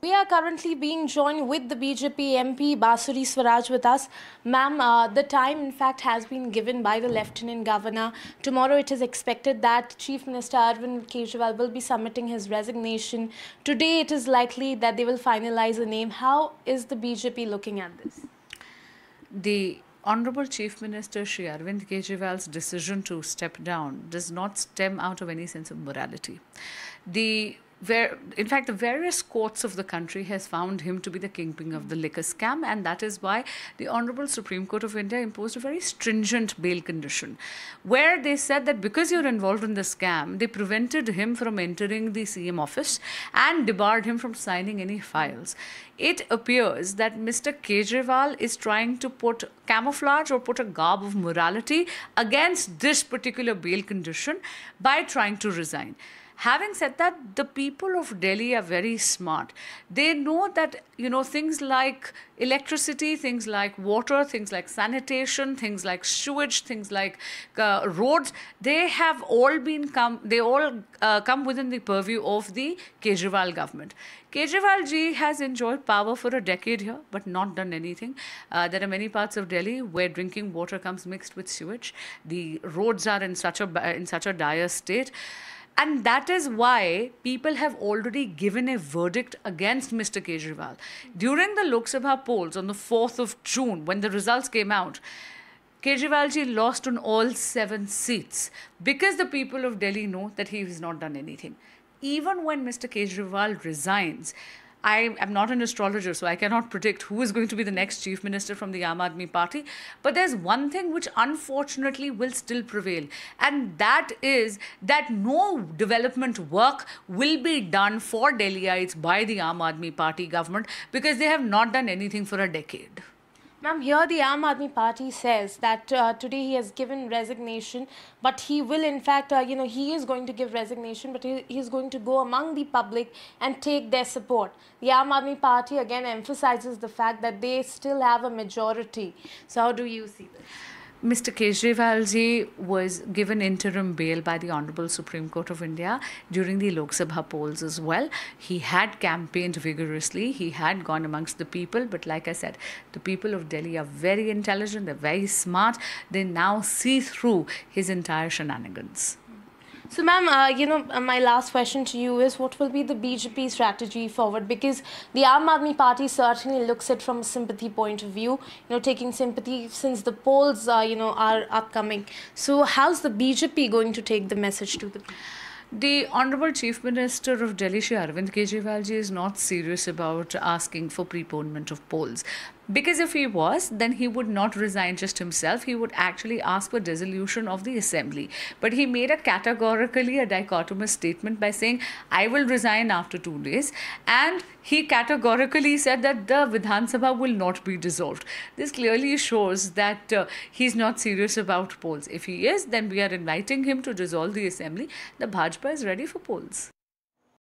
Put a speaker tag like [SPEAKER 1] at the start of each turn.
[SPEAKER 1] We are currently being joined with the BJP MP Basuri Swaraj with us. Ma'am, uh, the time in fact has been given by the Lieutenant Governor. Tomorrow it is expected that Chief Minister Arvind Kejriwal will be submitting his resignation. Today it is likely that they will finalize a name. How is the BJP looking at this?
[SPEAKER 2] The Honorable Chief Minister Shri Arvind Kejriwal's decision to step down does not stem out of any sense of morality. The where in fact the various courts of the country has found him to be the kingpin of the liquor scam and that is why the honorable supreme court of india imposed a very stringent bail condition where they said that because you're involved in the scam they prevented him from entering the cm office and debarred him from signing any files it appears that mr kejriwal is trying to put camouflage or put a garb of morality against this particular bail condition by trying to resign Having said that, the people of Delhi are very smart. They know that, you know, things like electricity, things like water, things like sanitation, things like sewage, things like uh, roads, they have all been come, they all uh, come within the purview of the Kejriwal government. Kejriwal ji has enjoyed power for a decade here, but not done anything. Uh, there are many parts of Delhi where drinking water comes mixed with sewage. The roads are in such a in such a dire state. And that is why people have already given a verdict against Mr. Kejriwal. During the Lok Sabha polls on the 4th of June, when the results came out, Kejriwalji lost on all seven seats because the people of Delhi know that he has not done anything. Even when Mr. Kejriwal resigns, I am not an astrologer, so I cannot predict who is going to be the next chief minister from the Aam Aadmi Party. But there's one thing which unfortunately will still prevail, and that is that no development work will be done for Delhiites by the Aam Aadmi Party government because they have not done anything for a decade.
[SPEAKER 1] Ma'am, here the Aam Aadmi Party says that uh, today he has given resignation, but he will, in fact, uh, you know, he is going to give resignation, but he, he is going to go among the public and take their support. The Aam Aadmi Party again emphasizes the fact that they still have a majority. So, how do you see this?
[SPEAKER 2] Mr. Kejriwal was given interim bail by the Honorable Supreme Court of India during the Lok Sabha polls as well. He had campaigned vigorously, he had gone amongst the people, but like I said, the people of Delhi are very intelligent, they're very smart, they now see through his entire shenanigans.
[SPEAKER 1] So, ma'am, uh, you know, uh, my last question to you is what will be the BJP strategy forward? Because the Aam Aadmi Party certainly looks at from a sympathy point of view, you know, taking sympathy since the polls, uh, you know, are upcoming. So, how's the BJP going to take the message to the The
[SPEAKER 2] Honorable Chief Minister of Delhi, Shri
[SPEAKER 1] Arvind Kejriwal ji, is not serious
[SPEAKER 2] about asking for preponement of polls. Because if he was, then he would not resign just himself. He would actually ask for dissolution of the assembly. But he made a categorically a dichotomous statement by saying, I will resign after two days. And he categorically said that the Vidhan Sabha will not be dissolved. This clearly shows that uh, he's not serious about polls. If he is, then we are inviting him to dissolve the assembly. The Bhajpa is ready for polls.